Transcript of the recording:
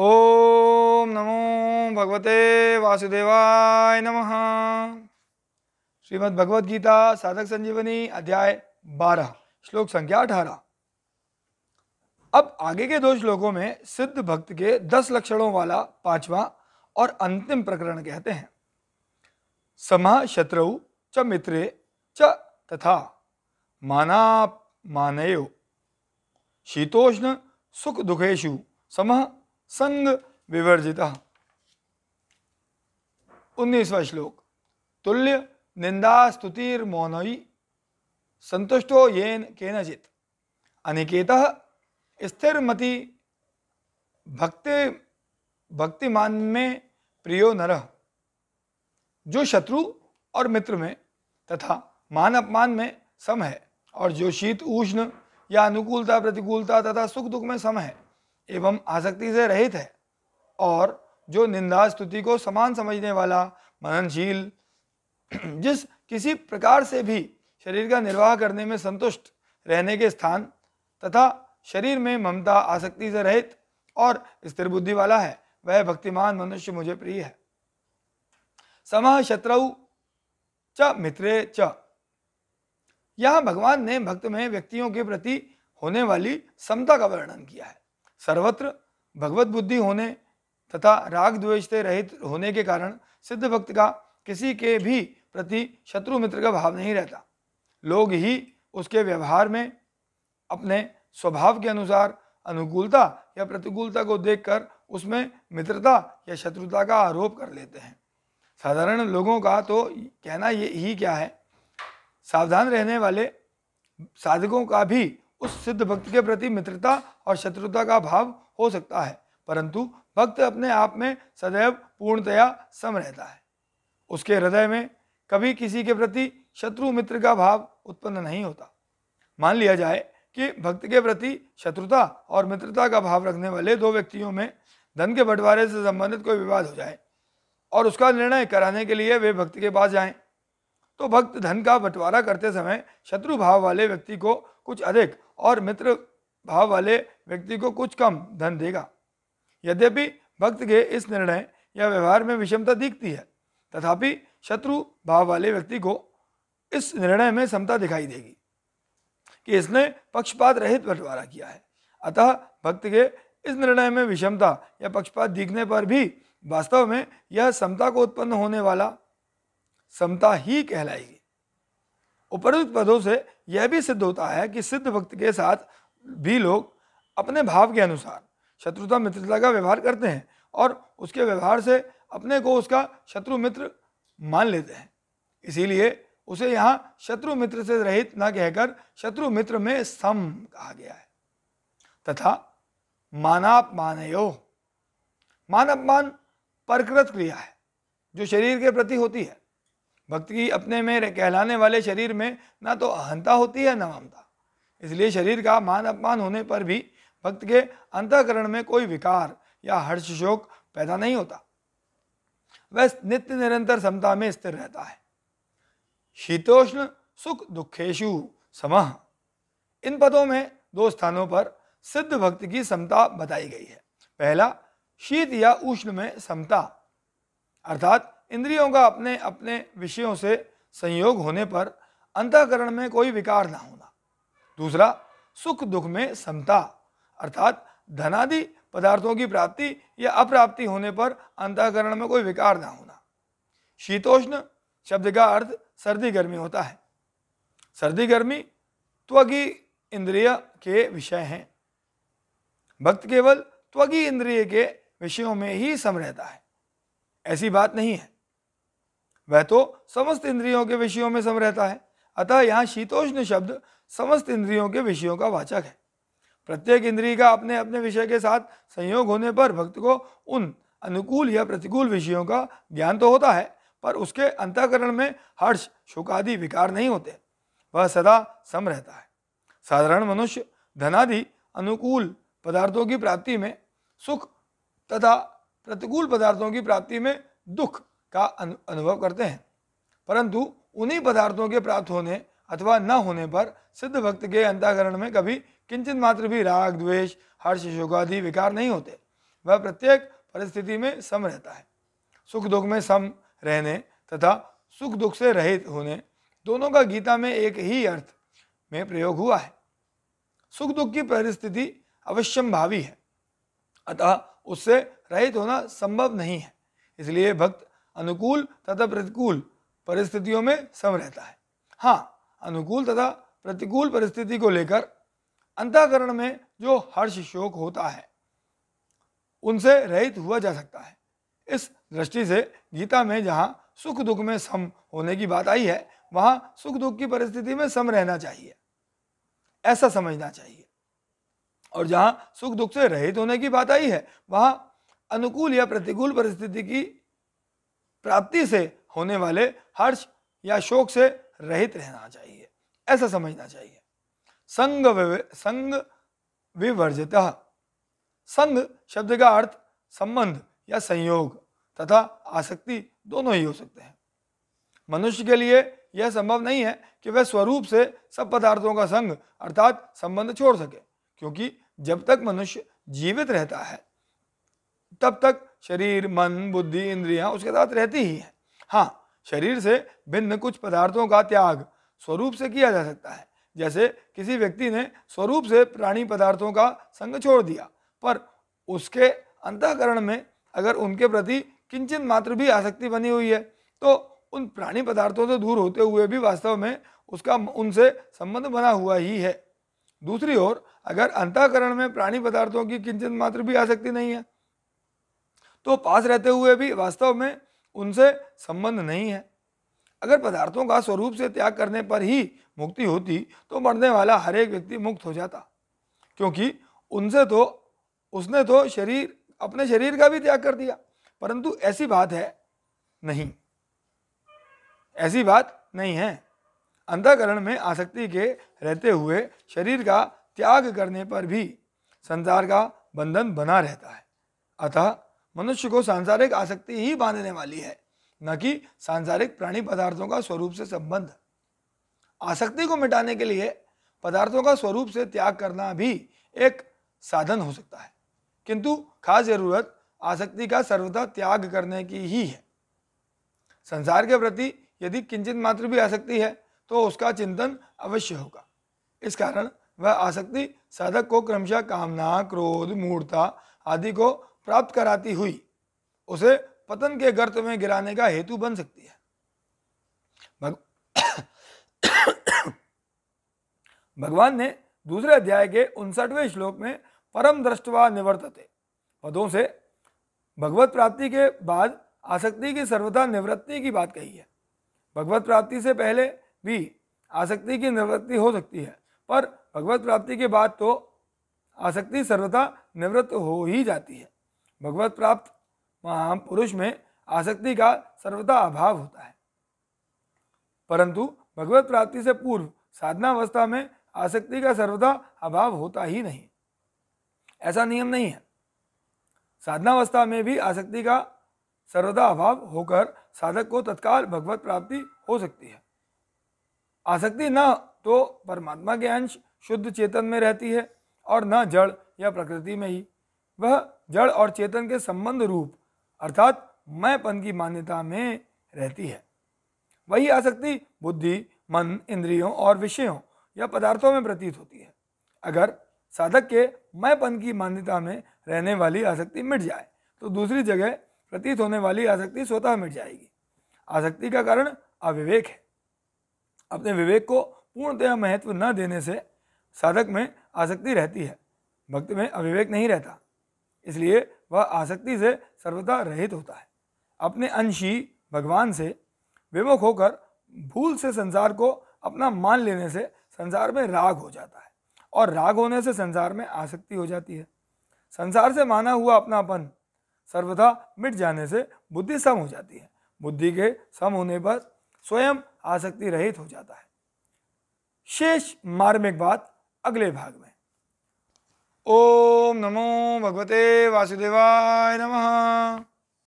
ओम नमो भगवते वासुदेवाय नमः श्रीमद् भगवद गीता साधक संजीवनी अध्याय बारह श्लोक संख्या अठारह अब आगे के दो श्लोकों में सिद्ध भक्त के दस लक्षणों वाला पांचवा और अंतिम प्रकरण कहते हैं समा शत्रु च मित्रे च तथा माना मानयो शीतोष्ण सुख दुखेशु समा संग विवर्जिता उन्नीसवा श्लोक तुल्य निंदा स्तुतिर मौनई संतुष्टो येन केनचित अनिकेत स्थिरमति भक्ति भक्तिमान में प्रियो नर जो शत्रु और मित्र में तथा मान अपमान में सम है और जो शीत उष्ण या अनुकूलता प्रतिकूलता तथा सुख दुख में सम है एवं आसक्ति से रहित है और जो निंदा स्तुति को समान समझने वाला मननशील जिस किसी प्रकार से भी शरीर का निर्वाह करने में संतुष्ट रहने के स्थान तथा शरीर में ममता आसक्ति से रहित और स्थिर बुद्धि वाला है वह भक्तिमान मनुष्य मुझे प्रिय है समह शत्रु च मित्रे च यहाँ भगवान ने भक्त में व्यक्तियों के प्रति होने वाली समता का वर्णन किया है सर्वत्र भगवत बुद्धि होने तथा राग द्वेष से रहित होने के कारण सिद्ध भक्त का किसी के भी प्रति शत्रु मित्र का भाव नहीं रहता लोग ही उसके व्यवहार में अपने स्वभाव के अनुसार अनुकूलता या प्रतिकूलता को देखकर उसमें मित्रता या शत्रुता का आरोप कर लेते हैं साधारण लोगों का तो कहना ये ही क्या है सावधान रहने वाले साधकों का भी उस सिद्ध भक्त के प्रति मित्रता और शत्रुता का भाव हो सकता है परंतु भक्त अपने आप में सदैव पूर्णतया सम रहता है उसके हृदय में कभी किसी के प्रति शत्रु मित्र का भाव उत्पन्न नहीं होता मान लिया जाए कि भक्त के प्रति शत्रुता और मित्रता का भाव रखने वाले दो व्यक्तियों में धन के बंटवारे से संबंधित कोई विवाद हो जाए और उसका निर्णय कराने के लिए वे भक्त के पास जाएं तो भक्त धन का बंटवारा करते समय शत्रु भाव वाले व्यक्ति को कुछ अधिक और मित्र भाव वाले व्यक्ति को कुछ कम धन देगा यद्यपि भक्त के इस निर्णय या व्यवहार में विषमता दिखती है तथापि शत्रु भाव वाले व्यक्ति को इस निर्णय में समता दिखाई देगी कि इसने पक्षपात रहित बंटवारा किया है अतः भक्त के इस निर्णय में विषमता या पक्षपात दिखने पर भी वास्तव में यह समता को उत्पन्न होने वाला समता ही कहलाएगी उपरुक्त पदों से यह भी सिद्ध होता है कि सिद्ध भक्त के साथ भी लोग अपने भाव के अनुसार शत्रुता मित्रता का व्यवहार करते हैं और उसके व्यवहार से अपने को उसका शत्रु मित्र मान लेते हैं इसीलिए उसे यहाँ शत्रु मित्र से रहित न कहकर शत्रु मित्र में सम कहा गया है तथा मानापमान मान अपमान परकृत क्रिया है जो शरीर के प्रति होती है भक्त की अपने में कहलाने वाले शरीर में ना तो अहंता होती है ना ममता इसलिए शरीर का मान अपमान होने पर भी भक्त के अंतकरण में कोई विकार या हर्ष शोक पैदा नहीं होता वह नित्य निरंतर समता में स्थिर रहता है शीतोष्ण सुख दुखेशु समह इन पदों में दो स्थानों पर सिद्ध भक्त की समता बताई गई है पहला शीत या उष्ण में समता अर्थात इंद्रियों का अपने अपने विषयों से संयोग होने पर अंतकरण में कोई विकार ना होना दूसरा सुख दुख में समता अर्थात धनादि पदार्थों की प्राप्ति या अप्राप्ति होने पर अंतःकरण में कोई विकार ना होना शीतोष्ण शब्द का अर्थ सर्दी गर्मी होता है सर्दी गर्मी त्वगी इंद्रिय के विषय हैं भक्त केवल त्वगी इंद्रिय के विषयों में ही सम रहता है ऐसी बात नहीं है वह तो समस्त इंद्रियों के विषयों में सम रहता है अतः यहाँ शीतोष्ण शब्द समस्त इंद्रियों के विषयों का वाचक है प्रत्येक इंद्रिय का अपने अपने विषय के साथ संयोग होने पर भक्त को उन अनुकूल या प्रतिकूल विषयों का ज्ञान तो होता है पर उसके अंतकरण में हर्ष शुकादि विकार नहीं होते वह सदा सम रहता है साधारण मनुष्य धनादि अनुकूल पदार्थों की प्राप्ति में सुख तथा प्रतिकूल पदार्थों की प्राप्ति में दुख का अनुभव करते हैं परंतु उन्हीं पदार्थों के प्राप्त होने अथवा न होने पर सिद्ध भक्त के अंताकरण में कभी किंचित मात्र भी राग द्वेष हर्ष शोकादि विकार नहीं होते वह प्रत्येक परिस्थिति में सम रहता है सुख दुख में सम रहने तथा सुख दुख से रहित होने दोनों का गीता में एक ही अर्थ में प्रयोग हुआ है सुख दुख की परिस्थिति अवश्यम भावी है अतः उससे रहित होना संभव नहीं है इसलिए भक्त अनुकूल तथा प्रतिकूल परिस्थितियों में सम रहता है हाँ अनुकूल तथा प्रतिकूल परिस्थिति को लेकर अंतःकरण में जो हर्ष शोक होता है उनसे रहित हुआ जा सकता है इस दृष्टि से गीता में जहाँ सुख दुख में सम होने की बात आई है वहाँ सुख दुख की परिस्थिति में सम रहना चाहिए ऐसा समझना चाहिए और जहाँ सुख दुख से रहित होने की बात आई है वहाँ अनुकूल या प्रतिकूल परिस्थिति की प्राप्ति से होने वाले हर्ष या शोक से रहित रहना चाहिए ऐसा समझना चाहिए संग संग विवर्जित संग शब्द का अर्थ संबंध या संयोग तथा आसक्ति दोनों ही हो सकते हैं मनुष्य के लिए यह संभव नहीं है कि वह स्वरूप से सब पदार्थों का संग अर्थात संबंध छोड़ सके क्योंकि जब तक मनुष्य जीवित रहता है तब तक शरीर मन बुद्धि इंद्रियां उसके साथ रहती ही है हाँ शरीर से भिन्न कुछ पदार्थों का त्याग स्वरूप से किया जा सकता है जैसे किसी व्यक्ति ने स्वरूप से प्राणी पदार्थों का संग छोड़ दिया पर उसके अंतकरण में अगर उनके प्रति किंचन मात्र भी आसक्ति बनी हुई है तो उन प्राणी पदार्थों से दूर होते हुए भी वास्तव में उसका उनसे संबंध बना हुआ ही है दूसरी ओर अगर अंतःकरण में प्राणी पदार्थों की किंचन मात्र भी आसक्ति नहीं है तो पास रहते हुए भी वास्तव में उनसे संबंध नहीं है अगर पदार्थों का स्वरूप से त्याग करने पर ही मुक्ति होती तो मरने वाला हर एक व्यक्ति मुक्त हो जाता क्योंकि उनसे तो उसने तो शरीर अपने शरीर का भी त्याग कर दिया परंतु ऐसी बात है नहीं ऐसी बात नहीं है अंतकरण में आसक्ति के रहते हुए शरीर का त्याग करने पर भी संसार का बंधन बना रहता है अतः मनुष्य को सांसारिक आसक्ति ही बांधने वाली है न कि सांसारिक प्राणी पदार्थों का स्वरूप से संबंध आसक्ति को मिटाने के लिए पदार्थों का स्वरूप से त्याग करना भी एक साधन हो सकता है किंतु खास जरूरत आसक्ति का सर्वथा त्याग करने की ही है संसार के प्रति यदि किंचित मात्र भी आसक्ति है तो उसका चिंतन अवश्य होगा इस कारण वह आसक्ति साधक को क्रमशः कामना क्रोध मूर्ता आदि को प्राप्त कराती हुई उसे पतन के गर्त में गिराने का हेतु बन सकती है भग... भगवान ने दूसरे अध्याय के उनसठवें श्लोक में परम दृष्टवा निवर्तते पदों से भगवत प्राप्ति के बाद आसक्ति की सर्वथा निवृत्ति की बात कही है भगवत प्राप्ति से पहले भी आसक्ति की निवृत्ति हो सकती है पर भगवत प्राप्ति के बाद तो आसक्ति सर्वथा निवृत्त हो ही जाती है भगवत प्राप्त पुरुष में आसक्ति का सर्वथा अभाव होता है परंतु भगवत प्राप्ति से पूर्व अवस्था में आसक्ति का सर्वदा अभाव होता ही नहीं ऐसा नियम नहीं है अवस्था में भी आसक्ति का सर्वदा अभाव होकर साधक को तत्काल भगवत प्राप्ति हो सकती है आसक्ति न तो परमात्मा के अंश शुद्ध चेतन में रहती है और न जड़ या प्रकृति में ही वह जड़ और चेतन के संबंध रूप अर्थात मैंपन की मान्यता में रहती है वही आसक्ति बुद्धि मन इंद्रियों और विषयों या पदार्थों में प्रतीत होती है अगर साधक के मैंपन की मान्यता में रहने वाली आसक्ति मिट जाए तो दूसरी जगह प्रतीत होने वाली आसक्ति स्वतः मिट जाएगी आसक्ति का कारण अविवेक है अपने विवेक को पूर्णतया महत्व न देने से साधक में आसक्ति रहती है भक्त में अविवेक नहीं रहता इसलिए वह आसक्ति से सर्वदा रहित होता है अपने अंशी भगवान से विमुख होकर भूल से संसार को अपना मान लेने से संसार में राग हो जाता है और राग होने से संसार में आसक्ति हो जाती है संसार से माना हुआ अपनापन सर्वथा मिट जाने से बुद्धि सम हो जाती है बुद्धि के सम होने पर स्वयं आसक्ति रहित हो जाता है शेष मार्मिक बात अगले भाग में ओम नमो भगवते वासुदेवाय नमः